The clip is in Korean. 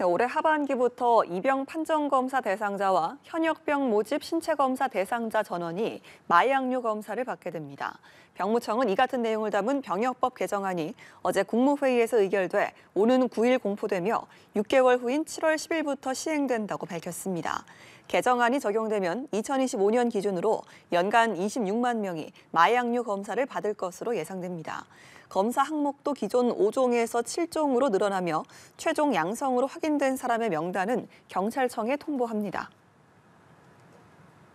네, 올해 하반기부터 입영 판정검사 대상자와 현역병 모집 신체검사 대상자 전원이 마약류 검사를 받게 됩니다. 병무청은 이 같은 내용을 담은 병역법 개정안이 어제 국무회의에서 의결돼 오는 9일 공포되며 6개월 후인 7월 10일부터 시행된다고 밝혔습니다. 개정안이 적용되면 2025년 기준으로 연간 26만 명이 마약류 검사를 받을 것으로 예상됩니다. 검사 항목도 기존 5종에서 7종으로 늘어나며 최종 양성으로 확인 확인된 사람의 명단은 경찰청에 통보합니다.